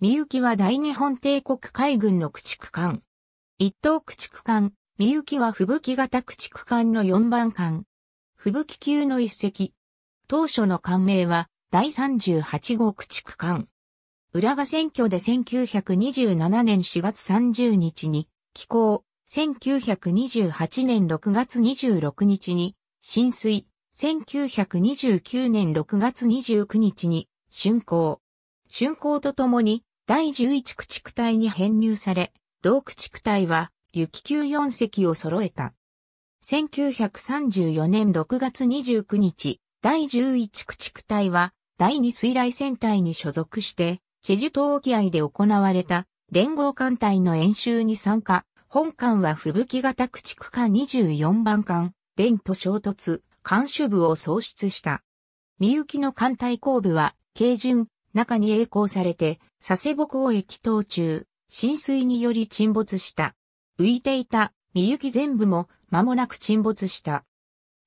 みゆきは大日本帝国海軍の駆逐艦。一等駆逐艦、みゆきは吹雪型駆逐艦の4番艦。吹雪級の一隻。当初の艦名は第38号駆逐艦。浦賀選挙で1927年4月30日に寄港、1928年6月26日に浸水、1929年6月29日に竣工。竣工とともに第11駆逐隊に編入され、同駆逐隊は、雪球4隻を揃えた。1934年6月29日、第11駆逐隊は、第2水雷戦隊に所属して、チェジュ島沖合で行われた、連合艦隊の演習に参加、本艦は吹雪型駆逐艦24番艦、電と衝突、艦首部を創出した。三雪の艦隊後部は、軽巡、中に栄光されて、佐世保港駅等中、浸水により沈没した。浮いていた、みゆき全部も、間もなく沈没した。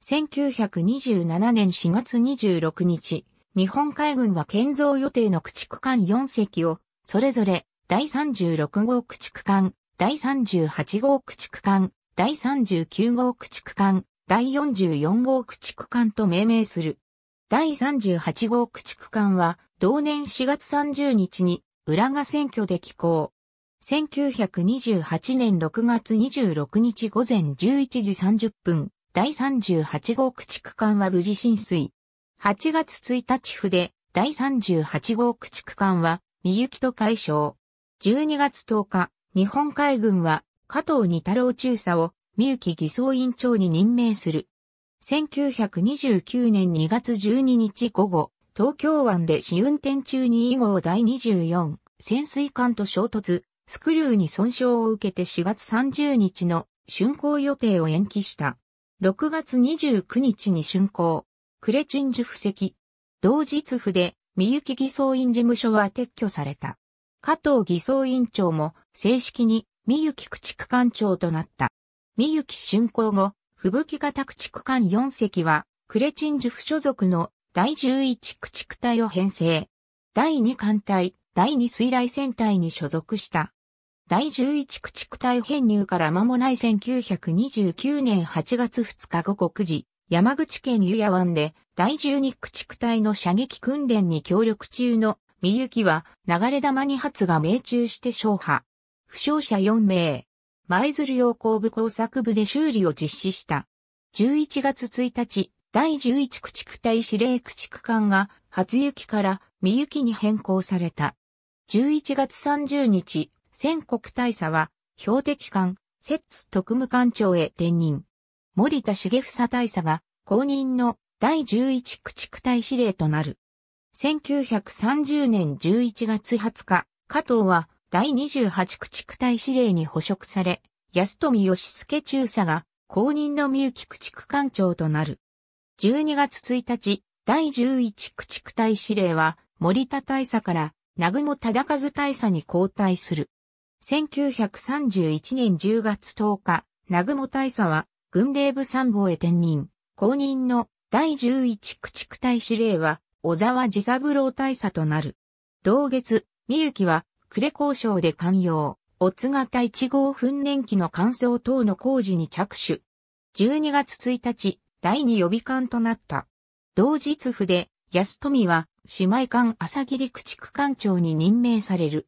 1927年4月26日、日本海軍は建造予定の駆逐艦4隻を、それぞれ、第36号駆逐艦、第38号駆逐艦、第39号駆逐艦、第44号駆逐艦と命名する。第38号駆逐艦は、同年4月30日に、浦賀選挙で寄港。1928年6月26日午前11時30分、第38号駆逐艦は無事浸水。8月1日筆、第38号駆逐艦は、みゆきと解消。12月10日、日本海軍は、加藤二太郎中佐を、みゆき偽装委員長に任命する。1929年2月12日午後、東京湾で試運転中に以号第24潜水艦と衝突、スクリューに損傷を受けて4月30日の竣工予定を延期した。6月29日に竣工。クレチンジュ布石。同日府で、三幸偽装院事務所は撤去された。加藤偽装院長も正式に三幸駆逐艦長となった。三幸竣工後、吹雪型駆逐艦4隻は、クレチンジュ布所属の第11駆逐隊を編成。第2艦隊、第2水雷戦隊に所属した。第11駆逐隊編入から間もない1929年8月2日午後9時、山口県湯屋湾で第12駆逐隊の射撃訓練に協力中のみゆきは流れ弾2発が命中して勝破。負傷者4名。舞鶴洋工部工作部で修理を実施した。11月1日、第11駆逐隊司令駆逐艦が初雪から三雪に変更された。11月30日、全国大佐は標的艦、摂津特務艦長へ転任。森田重房大佐が公認の第11駆逐隊司令となる。1930年11月20日、加藤は第28駆逐隊司令に捕食され、安富義助中佐が公認の三雪駆逐艦長となる。12月1日、第11駆逐隊司令は、森田大佐から、南雲忠和大佐に交代する。1931年10月10日、南雲大佐は、軍令部参謀へ転任、後任の第11駆逐隊司令は、小沢治三郎大佐となる。同月、三ゆは、呉交渉で寛容、お型が1号訓練機の乾燥等の工事に着手。12月1日、第二予備艦となった。同日府で、安富は、姉妹艦朝霧駆逐艦長に任命される。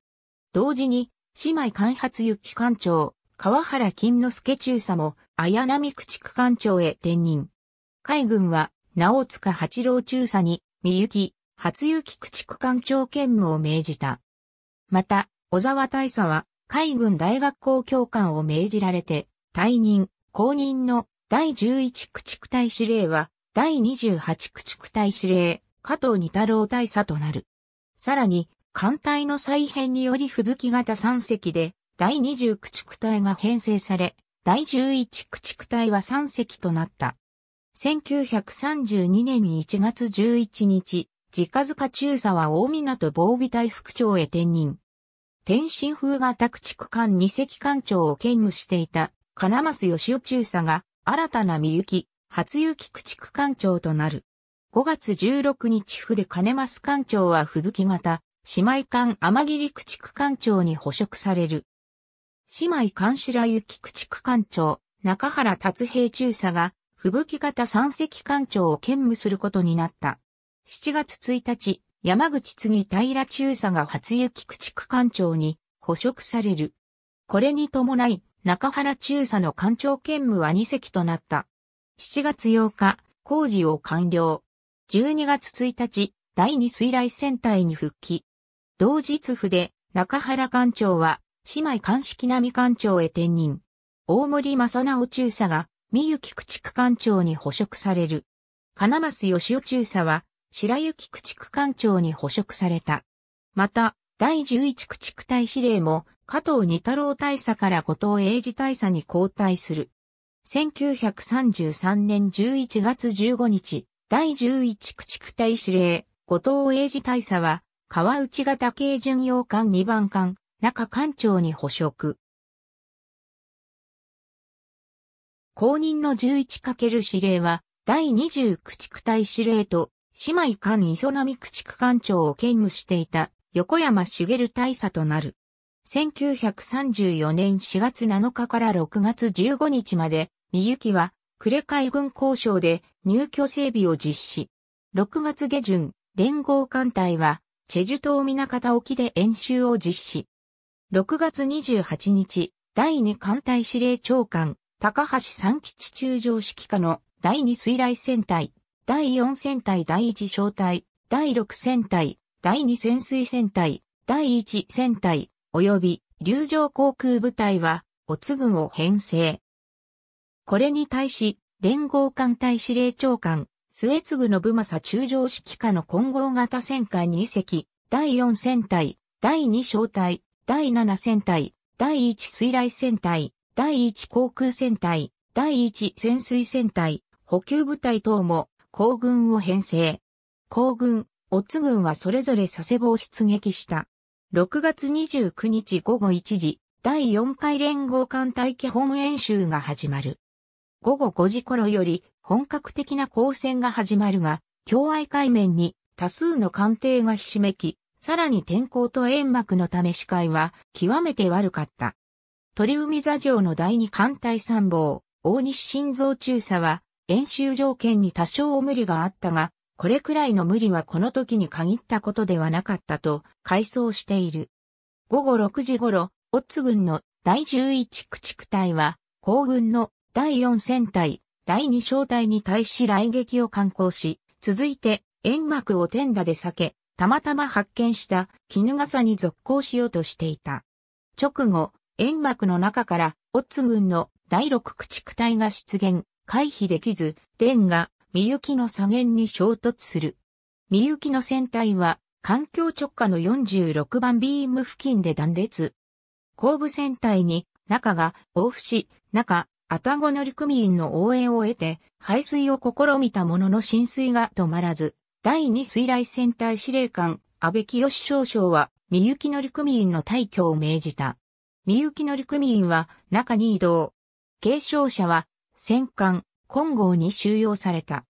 同時に、姉妹艦発行艦長、川原金之助中佐も、綾波駆逐艦長へ転任。海軍は、直塚八郎中佐に、三幸、初行駆逐艦長兼務を命じた。また、小沢大佐は、海軍大学校教官を命じられて、退任、公認の第11駆逐隊司令は、第28駆逐隊司令、加藤二太郎大佐となる。さらに、艦隊の再編により吹雪型3隻で、第20駆逐隊が編成され、第11駆逐隊は3隻となった。1932年1月11日、直塚中佐は大港防備隊副長へ転任。天津風型駆逐艦2隻艦長を兼務していた、金増義雄中佐が新たなみゆき、初雪駆逐艦長となる。5月16日筆金増艦長は吹雪型、姉妹艦天霧駆逐艦長に捕食される。姉妹艦白雪駆逐艦長、中原達平中佐が、吹雪型三隻艦長を兼務することになった。7月1日、山口次平中佐が初雪駆逐艦長に捕食される。これに伴い、中原中佐の官庁兼務は2席となった。7月8日、工事を完了。12月1日、第2水雷戦隊に復帰。同日府で中原官庁は姉妹官式並官庁へ転任。大森正直中佐が三幸駆逐官庁に捕食される。金増義雄中佐は白雪駆逐官庁に捕食された。また、第11駆逐隊司令も加藤二太郎大佐から後藤英治大佐に交代する。1933年11月15日、第11駆逐隊司令、後藤英治大佐は、川内型軽巡洋艦2番艦、中艦長に捕職。公認の 11× 司令は、第20駆逐隊司令と、姉妹艦磯波駆逐艦長を兼務していた、横山茂大佐となる。1934年4月7日から6月15日まで、みゆきは、呉海軍交渉で入居整備を実施。6月下旬、連合艦隊は、チェジュ島港沖で演習を実施。6月28日、第2艦隊司令長官、高橋三吉中将指揮下の第2水雷戦隊、第4戦隊第1小隊、第6戦隊、第2潜水戦隊、第1戦隊、及び流上航空部隊は、オツ軍を編成。これに対し、連合艦隊司令長官、末次の部正中将指揮下の混合型戦艦2隻、第4戦隊、第2小隊、第7戦隊、第1水雷戦隊、第1航空戦隊、第1潜水戦隊、補給部隊等も、航軍を編成。航軍、オツ軍はそれぞれ佐世保を出撃した。6月29日午後1時、第4回連合艦隊基本演習が始まる。午後5時頃より本格的な交戦が始まるが、境愛海面に多数の艦艇がひしめき、さらに天候と煙幕のため視界は極めて悪かった。鳥海座城の第二艦隊参謀、大西晋三中佐は演習条件に多少無理があったが、これくらいの無理はこの時に限ったことではなかったと回想している。午後6時頃、オッツ軍の第11駆逐隊は、皇軍の第4戦隊、第2小隊に対し来撃を敢行し、続いて煙幕を天羅で避け、たまたま発見した絹笠に続行しようとしていた。直後、煙幕の中から、オッツ軍の第6駆逐隊が出現、回避できず、電がみゆきの左舷に衝突する。みゆきの船体は、環境直下の46番ビーム付近で断裂。後部船体に、中が、大淵、中、たご乗組員の応援を得て、排水を試みたものの浸水が止まらず、第2水雷戦隊司令官、安倍清少将は、みゆき乗組員の退去を命じた。みゆき乗組員は、中に移動。軽傷者は、戦艦、金剛に収容された。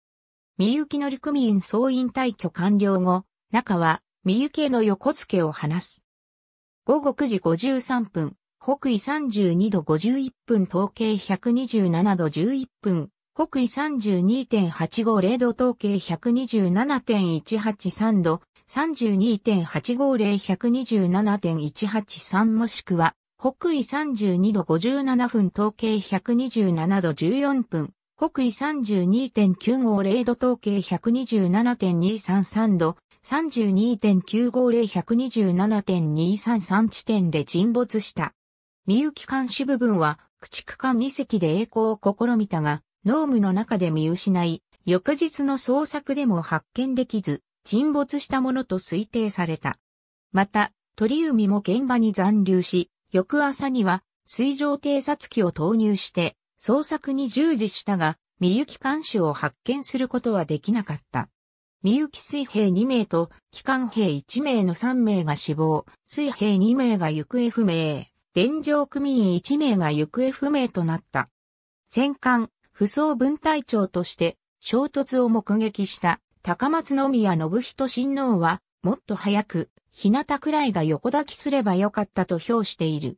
みゆきの陸民総員退去完了後、中は、みゆきへの横付けを話す。午後9時53分、北緯32度51分、統計127度11分、北緯32.850度統計127.183度、32.850127.183もしくは、北緯32度57分統計127度14分、北緯32.950度統計127.233度、32.950127.233地点で沈没した。三雪監視部分は、駆逐艦2隻で栄光を試みたが、濃霧の中で見失い、翌日の捜索でも発見できず、沈没したものと推定された。また、鳥海も現場に残留し、翌朝には、水上偵察機を投入して、捜索に従事したが、みゆき艦首を発見することはできなかった。みゆき水兵2名と、機関兵1名の3名が死亡、水兵2名が行方不明、電上組員1名が行方不明となった。戦艦、武装分隊長として、衝突を目撃した高松宮信人親王は、もっと早く、日向くらいが横抱きすればよかったと評している。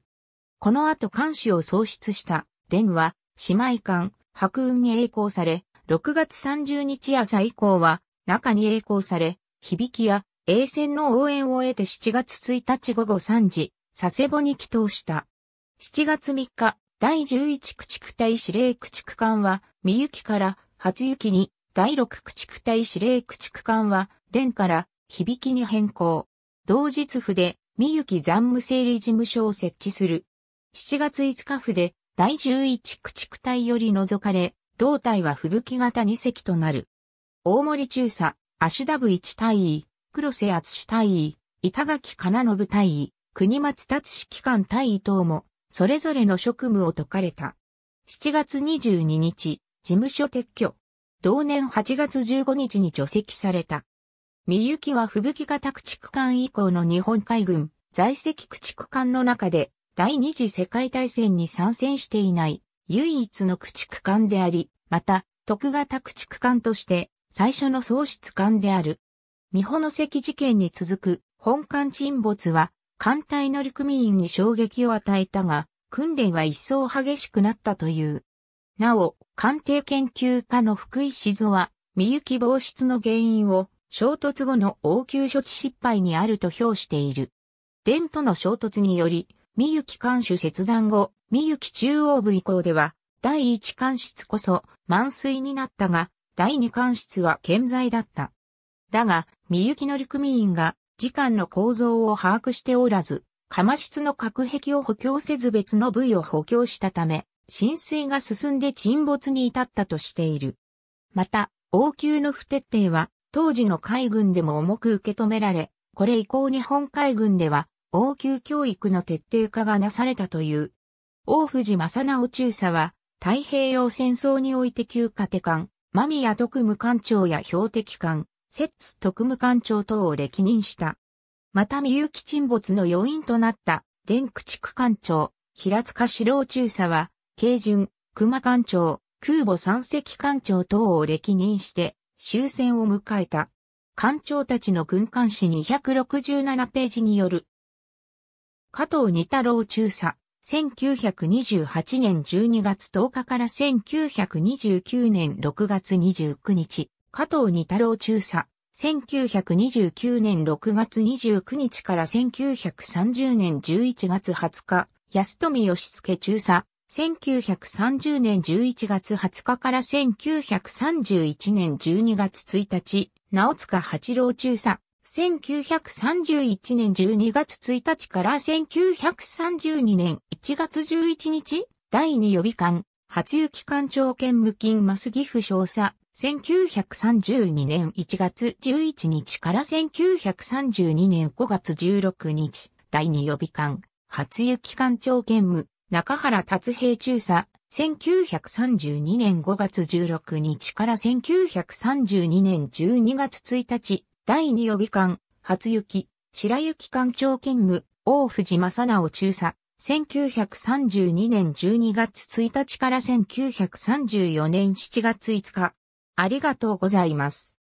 この後監視を喪失した、電は、姉妹艦、白雲に栄光され、6月30日朝以降は、中に栄光され、響きや、栄戦の応援を得て7月1日午後3時、佐世保に帰投した。7月3日、第11駆逐隊司令駆逐艦は、三雪から初雪に、第6駆逐隊司令駆逐艦は、電から響きに変更。同日府で、三雪残務整理事務所を設置する。7月5日府で、第11駆逐隊より除かれ、胴体は吹雪型2隻となる。大森中佐、足田部一隊尉、黒瀬厚隊尉、板垣金信隊尉、国松達志機関隊尉等も、それぞれの職務を解かれた。7月22日、事務所撤去。同年8月15日に除籍された。みゆきは吹雪型駆逐艦以降の日本海軍、在籍駆逐艦の中で第二次世界大戦に参戦していない唯一の駆逐艦であり、また、徳型駆逐艦として最初の喪失艦である。美保の関事件に続く本艦沈没は、艦隊乗組員に衝撃を与えたが、訓練は一層激しくなったという。なお、艦艇研究家の福井静は、未行き防失の原因を衝突後の応急処置失敗にあると評している。電との衝突により、みゆき監守切断後、みゆき中央部以降では、第一監室こそ満水になったが、第二監室は健在だった。だが、みゆき乗組員が時間の構造を把握しておらず、釜室の隔壁を補強せず別の部位を補強したため、浸水が進んで沈没に至ったとしている。また、応急の不徹底は、当時の海軍でも重く受け止められ、これ以降日本海軍では、応急教育の徹底化がなされたという。大藤正直中佐は、太平洋戦争において旧家庭官、間宮特務官長や標的官、摂津特務官長等を歴任した。また、みゆき沈没の要因となった、電駆逐官長、平塚四郎中佐は、慶順、熊官長、空母三隻官長等を歴任して、終戦を迎えた。官長たちの軍艦史267ページによる加藤二太郎中佐、1928年12月10日から1929年6月29日、加藤二太郎中佐、1929年6月29日から1930年11月20日、安富義介中佐、1930年11月20日から1931年12月1日、直塚八郎中佐、1931年12月1日から1932年1月11日、第2予備官、初雪官庁兼務金マスギフ少佐、1932年1月11日から1932年5月16日、第2予備官、初雪官庁兼務、中原達平中佐、1932年5月16日から1932年12月1日、第二予備官、初雪、白雪官長兼務、大藤正直中佐、1932年12月1日から1934年7月5日。ありがとうございます。